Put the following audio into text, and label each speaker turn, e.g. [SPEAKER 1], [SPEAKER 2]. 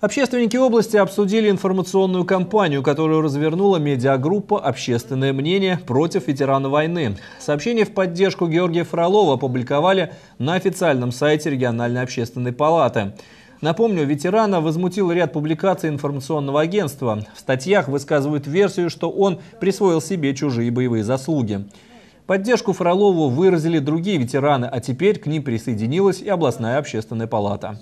[SPEAKER 1] Общественники области обсудили информационную кампанию, которую развернула медиагруппа «Общественное мнение против ветерана войны». Сообщение в поддержку Георгия Фролова опубликовали на официальном сайте региональной общественной палаты. Напомню, ветерана возмутил ряд публикаций информационного агентства. В статьях высказывают версию, что он присвоил себе чужие боевые заслуги. Поддержку Фролову выразили другие ветераны, а теперь к ним присоединилась и областная общественная палата.